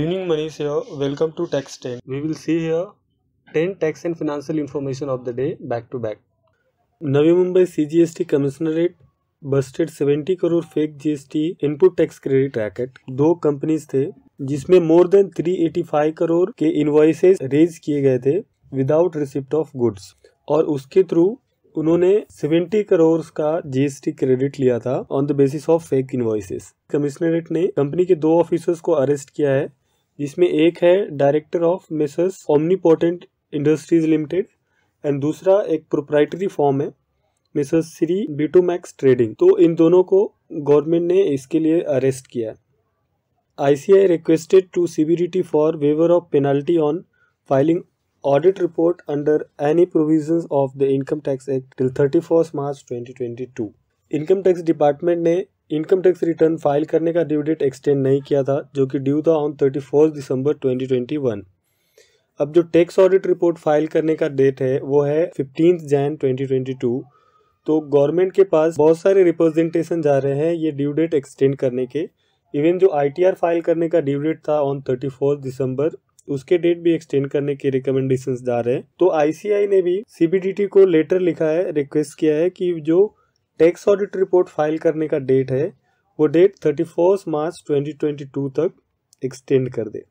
Evening Manish here. Welcome to Tax 10. We will see here 10 tax and financial information of the day back to back. Navi Mumbai CGST commissionerate busted 70 crore fake GST input tax credit racket दो companies थे जिसमें more than 385 crore के invoices raise किए गए थे without receipt of goods और उसके through उन्होंने 70 करोड़ का जीएसटी क्रेडिट लिया था on the basis of fake invoices commissionerate ने कंपनी के दो ऑफिसर्स को अरेस्ट किया है जिसमें एक है director of Mrs omnipotent industries limited and दूसरा एक प्रोप्राइटरी फॉर्म है मिसेस श्री मैक्स ट्रेडिंग तो इन दोनों को गवर्नमेंट ने इसके लिए अरेस्ट किया है ICI requested to CBDT for waiver of penalty on filing audit report under any provision of the income tax act till thirty March twenty income tax department ने इनकम टैक्स रिटर्न फाइल करने का due date extend नहीं किया था जो कि due था on thirty fourth December twenty twenty one अब जो टैक्स ऑडिट रिपोर्ट फाइल करने का डेट है वो है fifteen Jan twenty twenty two तो गवर्नमेंट के पास बहुत सारे रिप्रेजेंटेशन जा रहे हैं ये ड्यू डेट एक्सटेंड करने के इवन जो आर फाइल करने का ड्यू डेट था ऑन थर्टी फोर्थ दिसंबर उसके डेट भी एक्सटेंड करने के रिकमेंडेशन जा रहे हैं तो आईसीआई ने भी सीबीडीटी को लेटर लिखा है रिक्वेस्ट किया है कि जो टैक्स ऑडिट रिपोर्ट फाइल करने का डेट है वो डेट थर्टी मार्च 2022 तक एक्सटेंड कर दे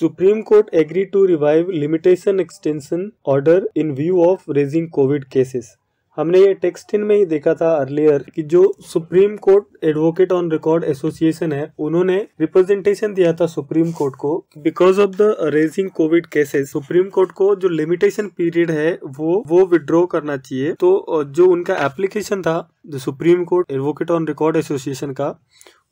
Supreme Court agree to revive limitation extension order in view of raising covid cases हमने ये टेक्सटिन में ही देखा था अर्लियर कि जो Supreme Court advocate on record association है उन्होंने रिप्रेजेंटेशन दिया था सुप्रीम कोर्ट को because of the raising covid cases Supreme Court को जो लिमिटेशन पीरियड है वो वो विड्रॉ करना चाहिए तो जो उनका एप्लीकेशन था जो Supreme Court advocate on record association का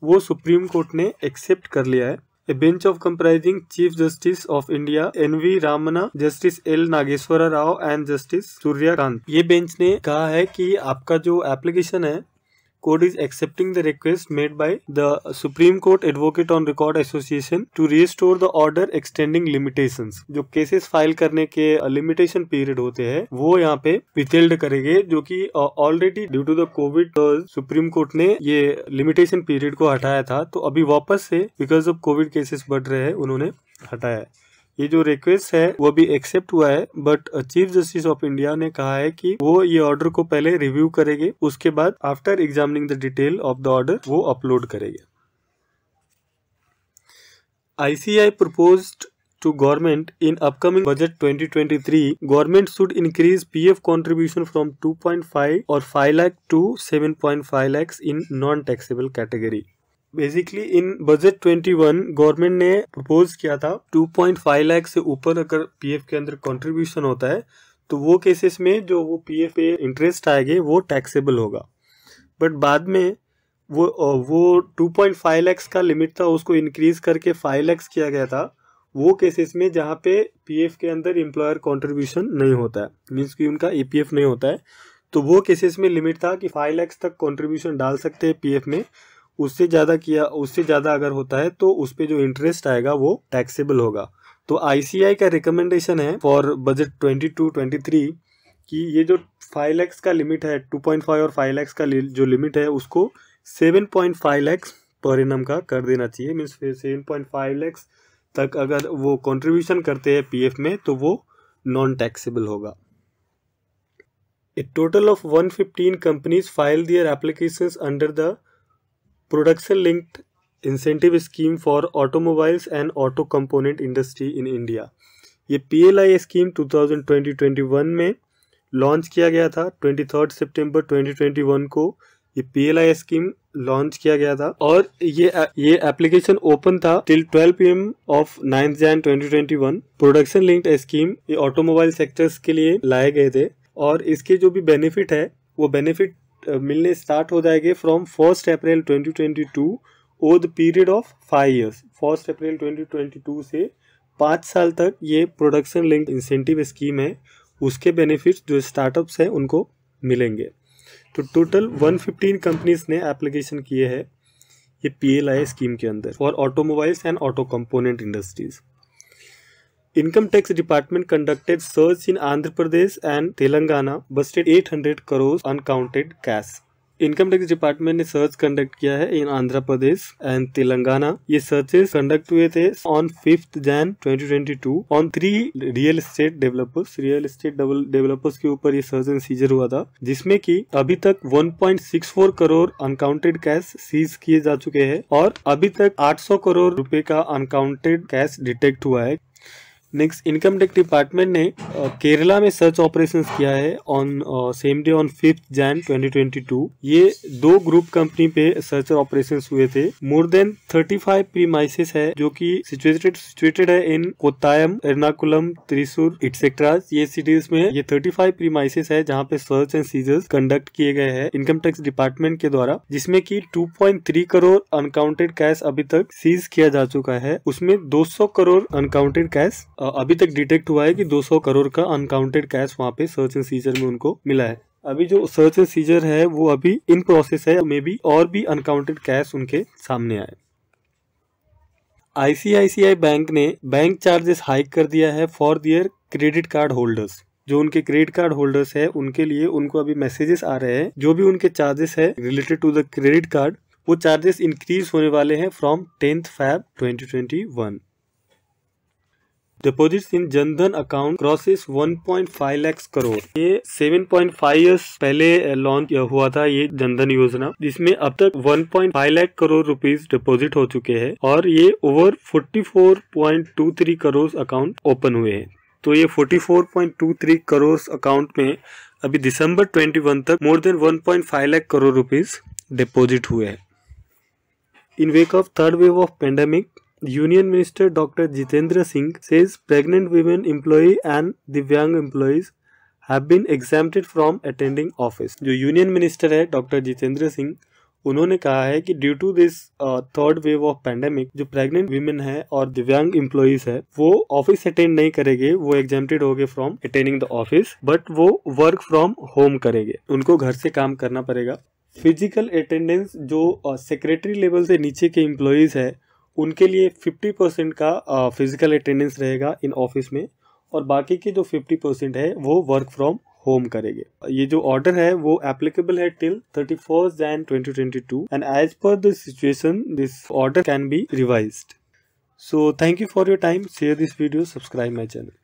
वो सुप्रीम कोर्ट ने एक्सेप्ट कर लिया है bench of comprising chief justice of India N V Ramana justice L Nageswara Rao and justice Surya Kant ये बेंच ने कहा है की आपका जो एप्लीकेशन है court is accepting the request made by the Supreme Court Advocate on Record Association to restore the order extending limitations jo cases file karne ke limitation period hote hai wo yahan pe withheld karenge jo ki already due to the covid covid supreme court ne ye limitation period ko hataya tha to abhi wapas se because of covid cases badh rahe हैं unhone हटाया है ये जो request है वो भी accept हुआ है but chief justice of India ने कहा है कि वो ये ऑर्डर को पहले रिव्यू करेंगे उसके बाद after examining the detail of the order वो अपलोड करेंगे ICI propose to government in upcoming budget 2023 government should increase PF contribution from 2.5 or 5 lakh to 7.5 lakh in non taxable category basically in budget 21 government ने propose किया था 2.5 लाख से ऊपर अगर PF के अंदर कंट्रीब्यूशन होता है तो वो केसेस में जो वो पीएफ पे इंटरेस्ट आएंगे वो टैक्सेबल होगा बट बाद में वो वो 2.5 लैक्स का लिमिट था उसको इंक्रीज करके 5 लैक्स किया गया था वो केसेस में जहाँ पे पीएफ के अंदर एम्प्लॉयर कंट्रीब्यूशन नहीं होता है मीन्स कि उनका ईपीएफ e नहीं होता है तो वो केसेस में लिमिट था कि फाइव लैक्स तक कंट्रीब्यूशन डाल सकते हैं पीएफ में उससे ज़्यादा किया उससे ज़्यादा अगर होता है तो उस पर जो इंटरेस्ट आएगा वो टैक्सेबल होगा तो आईसीआई का रिकमेंडेशन है for budget twenty two twenty three कि ये जो फाइव लैक्स का लिमिट है टू और फाइव लैक्स का जो लिमिट है उसको सेवन पॉइंट फाइव लैक्स पर इनम का कर देना चाहिए means seven point five lakhs तक अगर वो कंट्रीब्यूशन करते हैं पीएफ में तो वो नॉन टैक्सेबल होगा a total of one fifteen companies file their applications under the production linked incentive scheme for automobiles and auto component industry in India ये P L I scheme two thousand twenty twenty one में launch किया गया था twenty third September twenty twenty one को ये P L I scheme launch किया गया था और ये ये एप्लीकेशन ओपन था till 12 PM of 9 Jain 2021 production linked scheme ये ऑटोमोबाइल सेक्टर्स के लिए लाए गए थे और इसके जो भी बेनिफिट है वो बेनिफिट मिलने स्टार्ट हो जाएंगे from first April 2022 over the period of five years first April 2022 से पाँच साल तक ये प्रोडक्शन लिंक इंसेंटिव स्कीम है उसके बेनिफिट्स जो स्टार्टअप्स हैं उनको मिलेंगे तो टोटल 115 कंपनीज ने एप्लीकेशन किए हैं ये पी स्कीम के अंदर for automobiles and auto component industries income tax department conducted search in Andhra Pradesh and Telangana busted eight hundred crores unaccounted cash income tax department ने सर्च कंडक्ट किया है इन आंध्र प्रदेश एंड तेलंगाना ये सर्चेस कंडक्ट हुए थे on fifth Jan 2022 on three real estate developers real estate developers के ऊपर ये search and seizure हुआ था जिसमें कि अभी तक 1.64 करोड़ अनकाउंटेड कैश सीज किए जा चुके हैं और अभी तक 800 करोड़ रूपए का अनकाउंटेड कैश डिटेक्ट हुआ है नेक्स्ट इनकम टैक्स डिपार्टमेंट ने केरला में सर्च ऑपरेशन किया है on same day on fifth Jan 2022 ये दो ग्रुप कंपनी पे सर्च ऑपरेशन हुए थे मोर देन 35 फाइव प्रीमाइसिस है जो कि सिचुएटेड सिचुएटेड है इन कोतायम एर्नाकुलम त्रिशूर इटसेट्राज ये सिटीज में ये 35 फाइव प्रीमाइसिस है जहाँ पे सर्च एंड सीजर्स कंडक्ट किए गए हैं इनकम टैक्स डिपार्टमेंट के द्वारा जिसमें की 2.3 करोड़ अनकाउंटेड कैश अभी तक सीज किया जा चुका है उसमें 200 करोड़ अनकाउंटेड कैश अभी तक डिटेक्ट हुआ है कि 200 करोड़ का अनकाउंटेड कैश वहाँ पे सर्च एंड सीजर में उनको मिला है अभी जो सर्च एंड सीजर है वो अभी इन प्रोसेस है मे बी और भी अनकाउंटेड कैश उनके सामने आए आईसीआईसीआई बैंक ने बैंक चार्जेस हाइक कर दिया है for their credit card holders जो उनके क्रेडिट कार्ड होल्डर्स है उनके लिए उनको अभी मैसेजेस आ रहे हैं जो भी उनके चार्जेस है related to the credit card वो चार्जेस इंक्रीज होने वाले हैं from tenth Feb 2021 deposits in Jandhan account crosses 1.5 lakhs crore ये 7.5 पॉइंट ईयर्स पहले लॉन्च uh, uh, हुआ था ये जनधन योजना जिसमें अब तक 1.5 लाख करोड़ रुपीस डिपॉजिट हो चुके हैं और ये ओवर 44.23 करोड़ अकाउंट ओपन हुए हैं तो ये 44.23 करोड़ अकाउंट में अभी दिसंबर 21 तक more than 1.5 lakh crore rupees deposit हुए हैं in wake of third wave of pandemic union minister doctor Jitendra Singh says pregnant women employee and divyang employees have been exempted from attending office जो यूनियन मिनिस्टर है डॉक्टर जितेंद्र सिंह उन्होंने कहा है कि due to this third wave of pandemic जो pregnant women है और दिव्यांग इम्प्लॉयज है वो ऑफिस अटेंड नहीं करेंगे वो हो गए from attending the office but वो वर्क फ्रॉम होम करेंगे उनको घर से काम करना पड़ेगा फिजिकल अटेंडेंस जो सेक्रेटरी uh, लेवल से नीचे के एम्प्लॉयज है उनके लिए 50 परसेंट का फिजिकल अटेंडेंस रहेगा इन ऑफिस में और बाकी के जो 50 परसेंट है वो वर्क फ्रॉम होम करेंगे ये जो ऑर्डर है वो एप्लीकेबल है till thirty first Jan twenty twenty two and as per the situation this order can be revise so thank you for your time share this video subscribe my channel